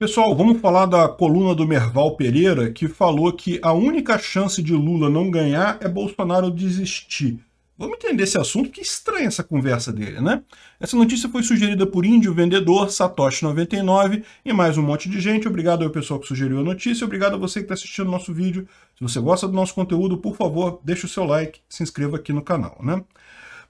Pessoal, vamos falar da coluna do Merval Pereira, que falou que a única chance de Lula não ganhar é Bolsonaro desistir. Vamos entender esse assunto, que estranha essa conversa dele, né? Essa notícia foi sugerida por Índio Vendedor, Satoshi99 e mais um monte de gente. Obrigado ao pessoal que sugeriu a notícia, obrigado a você que está assistindo o nosso vídeo. Se você gosta do nosso conteúdo, por favor, deixe o seu like, se inscreva aqui no canal, né?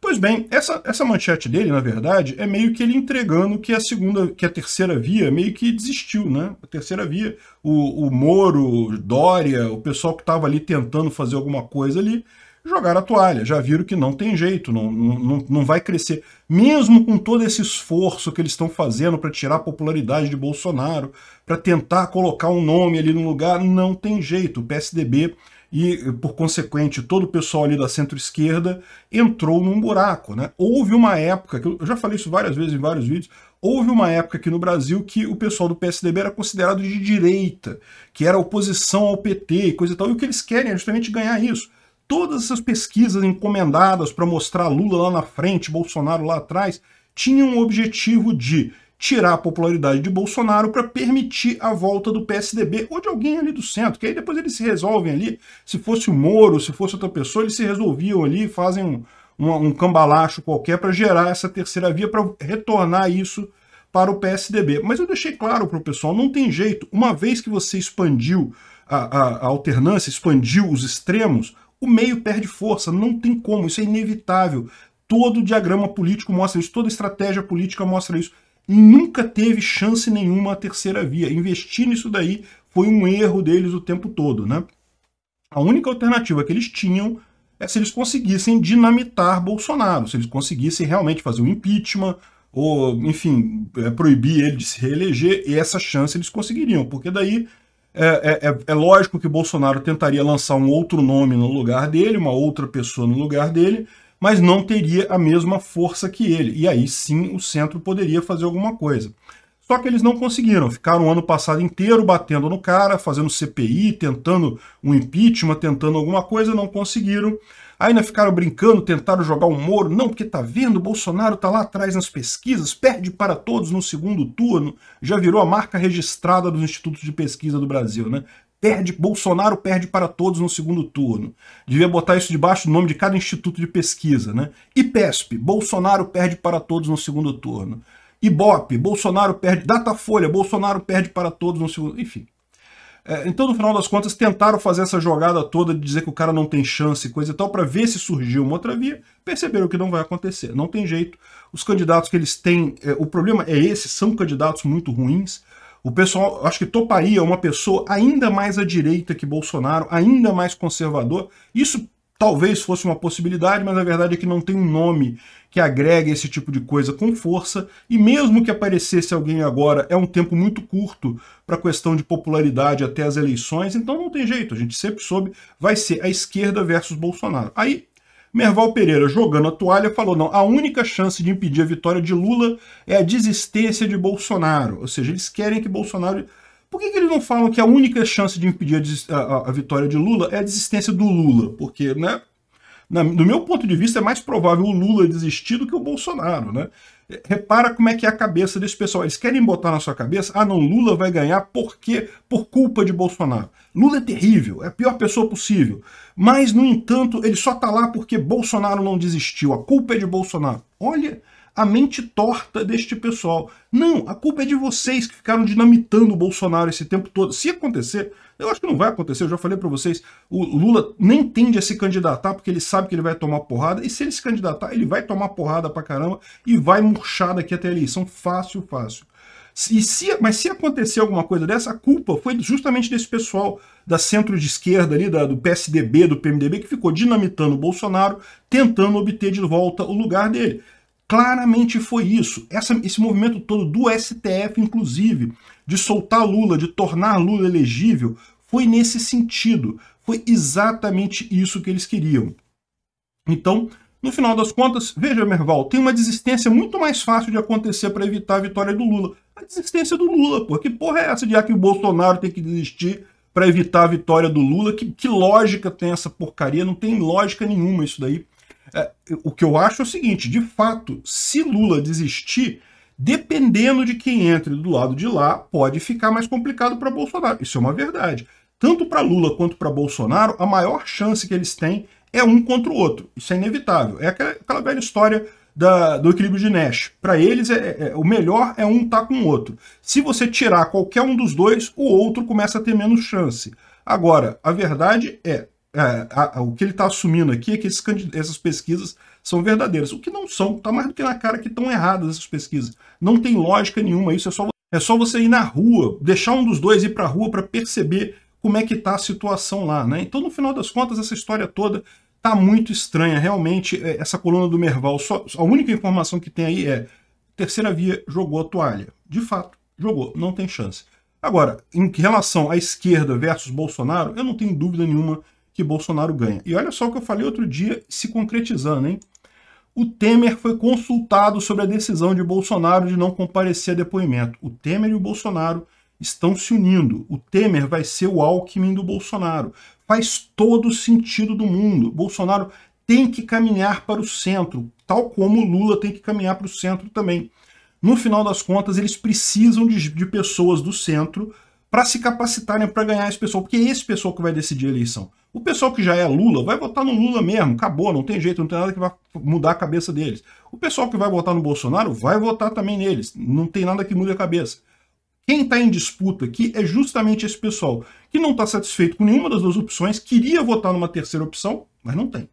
Pois bem, essa, essa manchete dele, na verdade, é meio que ele entregando que a segunda, que a terceira via meio que desistiu, né? A terceira via, o, o Moro, Dória, o pessoal que estava ali tentando fazer alguma coisa ali, jogaram a toalha, já viram que não tem jeito, não, não, não vai crescer. Mesmo com todo esse esforço que eles estão fazendo para tirar a popularidade de Bolsonaro, para tentar colocar um nome ali no lugar, não tem jeito. O PSDB e, por consequente, todo o pessoal ali da centro-esquerda entrou num buraco. Né? Houve uma época, que eu já falei isso várias vezes em vários vídeos, houve uma época aqui no Brasil que o pessoal do PSDB era considerado de direita, que era oposição ao PT e coisa e tal, e o que eles querem é justamente ganhar isso. Todas essas pesquisas encomendadas para mostrar Lula lá na frente, Bolsonaro lá atrás, tinham o objetivo de tirar a popularidade de Bolsonaro para permitir a volta do PSDB ou de alguém ali do centro, que aí depois eles se resolvem ali. Se fosse o Moro, se fosse outra pessoa, eles se resolviam ali, e fazem um, um, um cambalacho qualquer para gerar essa terceira via, para retornar isso para o PSDB. Mas eu deixei claro para o pessoal, não tem jeito. Uma vez que você expandiu a, a, a, alternância, expandiu os extremos, o meio perde força, não tem como, isso é inevitável. Todo diagrama político mostra isso, toda estratégia política mostra isso nunca teve chance nenhuma a terceira via. Investir nisso daí foi um erro deles o tempo todo, né? A única alternativa que eles tinham é se eles conseguissem dinamitar Bolsonaro, se eles conseguissem realmente fazer um impeachment, ou, enfim, é, proibir ele de se reeleger, e essa chance eles conseguiriam, porque daí é, é, é, é lógico que Bolsonaro tentaria lançar um outro nome no lugar dele, uma outra pessoa no lugar dele, mas não teria a mesma força que ele. E aí sim o centro poderia fazer alguma coisa. Só que eles não conseguiram, ficaram o ano passado inteiro batendo no cara, fazendo CPI, tentando um impeachment, tentando alguma coisa, não conseguiram. Ainda ficaram brincando, tentaram jogar o um Moro, não, porque tá vendo, Bolsonaro tá lá atrás nas pesquisas, perde para todos no segundo turno, já virou a marca registrada dos institutos de pesquisa do Brasil, né? perde, Bolsonaro perde para todos no segundo turno. Devia botar isso debaixo do nome de cada instituto de pesquisa, né? IPESP, Bolsonaro perde para todos no segundo turno. IBOP, Bolsonaro perde, Datafolha, Bolsonaro perde para todos no segundo, enfim. É, então, no final das contas, tentaram fazer essa jogada toda de dizer que o cara não tem chance e coisa e tal, para ver se surgiu uma outra via, perceberam que não vai acontecer, não tem jeito. Os candidatos que eles têm, é, o problema é esse, são candidatos muito ruins, o pessoal, acho que Toparia uma pessoa ainda mais à direita que Bolsonaro, ainda mais conservador. Isso talvez fosse uma possibilidade, mas a verdade é que não tem um nome que agregue esse tipo de coisa com força. E mesmo que aparecesse alguém agora, é um tempo muito curto para a questão de popularidade até as eleições, então não tem jeito, a gente sempre soube, vai ser a esquerda versus Bolsonaro. Aí Merval Pereira, jogando a toalha, falou: não, a única chance de impedir a vitória de Lula é a desistência de Bolsonaro. Ou seja, eles querem que Bolsonaro. Por que, que eles não falam que a única chance de impedir a, a, a vitória de Lula é a desistência do Lula? Porque, né? Na, do meu ponto de vista, é mais provável o Lula desistir do que o Bolsonaro, né? É, repara como é que é a cabeça desse pessoal. Eles querem botar na sua cabeça, ah não, Lula vai ganhar porque por culpa de Bolsonaro. Lula é terrível, é a pior pessoa possível. Mas, no entanto, ele só tá lá porque Bolsonaro não desistiu. A culpa é de Bolsonaro. Olha, a mente torta deste pessoal. Não, a culpa é de vocês que ficaram dinamitando o Bolsonaro esse tempo todo. Se acontecer, eu acho que não vai acontecer, eu já falei para vocês, o Lula nem tende a se candidatar porque ele sabe que ele vai tomar porrada, e se ele se candidatar, ele vai tomar porrada pra caramba e vai murchar daqui até a eleição, fácil, fácil. E se, mas se acontecer alguma coisa dessa, a culpa foi justamente desse pessoal da centro-esquerda ali, da, do PSDB, do PMDB, que ficou dinamitando o Bolsonaro, tentando obter de volta o lugar dele. Claramente foi isso. Essa, esse movimento todo do STF, inclusive, de soltar Lula, de tornar Lula elegível, foi nesse sentido. Foi exatamente isso que eles queriam. Então, no final das contas, veja, Merval, tem uma desistência muito mais fácil de acontecer para evitar a vitória do Lula. A desistência do Lula, pô. Que porra é essa de ah, que o Bolsonaro tem que desistir para evitar a vitória do Lula? Que, que lógica tem essa porcaria? Não tem lógica nenhuma isso daí. É, o que eu acho é o seguinte: de fato, se Lula desistir, dependendo de quem entre do lado de lá, pode ficar mais complicado para Bolsonaro. Isso é uma verdade. Tanto para Lula quanto para Bolsonaro, a maior chance que eles têm é um contra o outro. Isso é inevitável. É aquela, aquela velha história da, do equilíbrio de Nash. Para eles, é, é, é, o melhor é um estar tá com o outro. Se você tirar qualquer um dos dois, o outro começa a ter menos chance. Agora, a verdade é, é, a, a, o que ele está assumindo aqui é que esses, essas pesquisas são verdadeiras, o que não são. Está mais do que na cara que estão erradas essas pesquisas. Não tem lógica nenhuma isso, é só, é só você ir na rua, deixar um dos dois ir para a rua para perceber como é que está a situação lá. Né? Então, no final das contas, essa história toda está muito estranha. Realmente, é, essa coluna do Merval, só, a única informação que tem aí é terceira via jogou a toalha. De fato, jogou, não tem chance. Agora, em relação à esquerda versus Bolsonaro, eu não tenho dúvida nenhuma que Bolsonaro ganha. É. E olha só o que eu falei outro dia, se concretizando, hein? O Temer foi consultado sobre a decisão de Bolsonaro de não comparecer a depoimento. O Temer e o Bolsonaro estão se unindo. O Temer vai ser o Alckmin do Bolsonaro. Faz todo sentido do mundo. Bolsonaro tem que caminhar para o centro, tal como Lula tem que caminhar para o centro também. No final das contas, eles precisam de, de pessoas do centro para se capacitarem para ganhar esse pessoal, porque é esse pessoal que vai decidir a eleição. O pessoal que já é Lula vai votar no Lula mesmo, acabou, não tem jeito, não tem nada que vai mudar a cabeça deles. O pessoal que vai votar no Bolsonaro vai votar também neles, não tem nada que mude a cabeça. Quem está em disputa aqui é justamente esse pessoal que não está satisfeito com nenhuma das duas opções, queria votar numa terceira opção, mas não tem.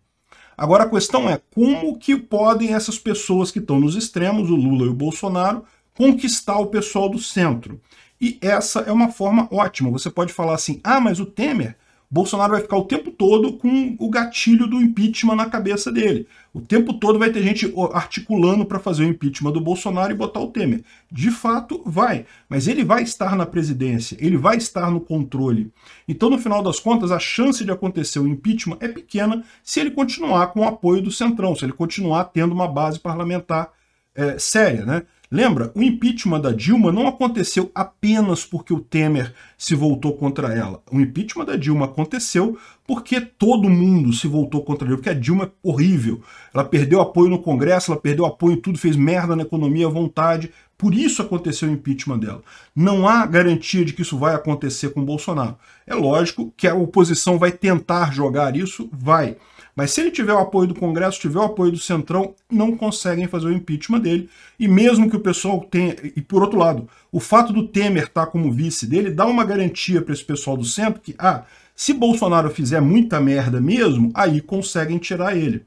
Agora a questão é como que podem essas pessoas que estão nos extremos, o Lula e o Bolsonaro, conquistar o pessoal do centro. E essa é uma forma ótima. Você pode falar assim: ah, mas o Temer Bolsonaro vai ficar o tempo todo com o gatilho do impeachment na cabeça dele. O tempo todo vai ter gente articulando para fazer o impeachment do Bolsonaro e botar o Temer. De fato, vai. Mas ele vai estar na presidência, ele vai estar no controle. Então, no final das contas, a chance de acontecer o impeachment é pequena se ele continuar com o apoio do Centrão, se ele continuar tendo uma base parlamentar é, séria, né? Lembra? O impeachment da Dilma não aconteceu apenas porque o Temer se voltou contra ela. O impeachment da Dilma aconteceu porque todo mundo se voltou contra ele, porque a Dilma é horrível. Ela perdeu apoio no Congresso, ela perdeu apoio em tudo, fez merda na economia à vontade. Por isso aconteceu o impeachment dela. Não há garantia de que isso vai acontecer com o Bolsonaro. É lógico que a oposição vai tentar jogar isso, vai. Mas se ele tiver o apoio do Congresso, tiver o apoio do Centrão, não conseguem fazer o impeachment dele. E mesmo que o pessoal tenha. E por outro lado, o fato do Temer estar tá como vice dele dá uma garantia para esse pessoal do centro que, ah, se Bolsonaro fizer muita merda mesmo, aí conseguem tirar ele.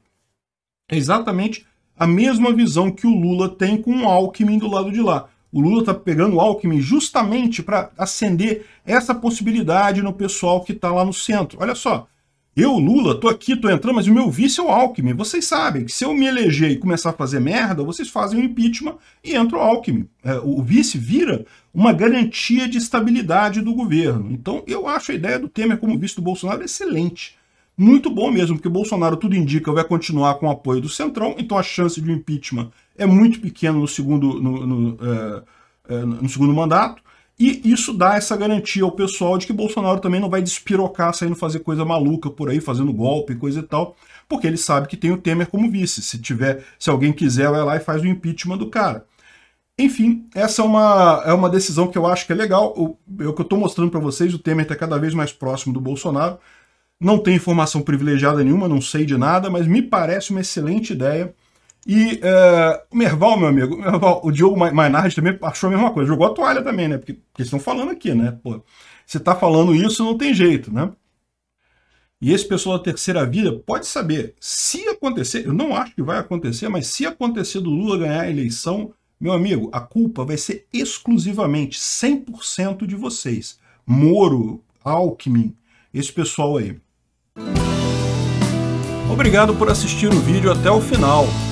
É exatamente a mesma visão que o Lula tem com o Alckmin do lado de lá. O Lula está pegando o Alckmin justamente para acender essa possibilidade no pessoal que está lá no centro. Olha só, eu, Lula, tô aqui, tô entrando, mas o meu vice é o Alckmin. Vocês sabem que se eu me eleger e começar a fazer merda, vocês fazem um impeachment e entra o Alckmin. É, o vice vira uma garantia de estabilidade do governo. Então, eu acho a ideia do Temer como vice do Bolsonaro excelente. Muito bom mesmo, porque o Bolsonaro, tudo indica, vai continuar com o apoio do Centrão, então a chance de um impeachment é muito pequena no segundo, no, no, é, é, no segundo mandato. E isso dá essa garantia ao pessoal de que Bolsonaro também não vai despirocar saindo fazer coisa maluca por aí, fazendo golpe, coisa e tal, porque ele sabe que tem o Temer como vice. Se tiver, se alguém quiser, vai lá e faz o impeachment do cara. Enfim, essa é uma, é uma decisão que eu acho que é legal. O, é o que eu estou mostrando para vocês, o Temer está cada vez mais próximo do Bolsonaro. Não tem informação privilegiada nenhuma, não sei de nada, mas me parece uma excelente ideia e é, o Merval, meu amigo, o, Merval, o Diogo Mainardi também achou a mesma coisa, jogou a toalha também, né? Porque, porque estão falando aqui, né? Pô, você está falando isso, não tem jeito, né? E esse pessoal da terceira via pode saber, se acontecer, eu não acho que vai acontecer, mas se acontecer do Lula ganhar a eleição, meu amigo, a culpa vai ser exclusivamente 100% de vocês. Moro, Alckmin, esse pessoal aí. Obrigado por assistir o vídeo até o final.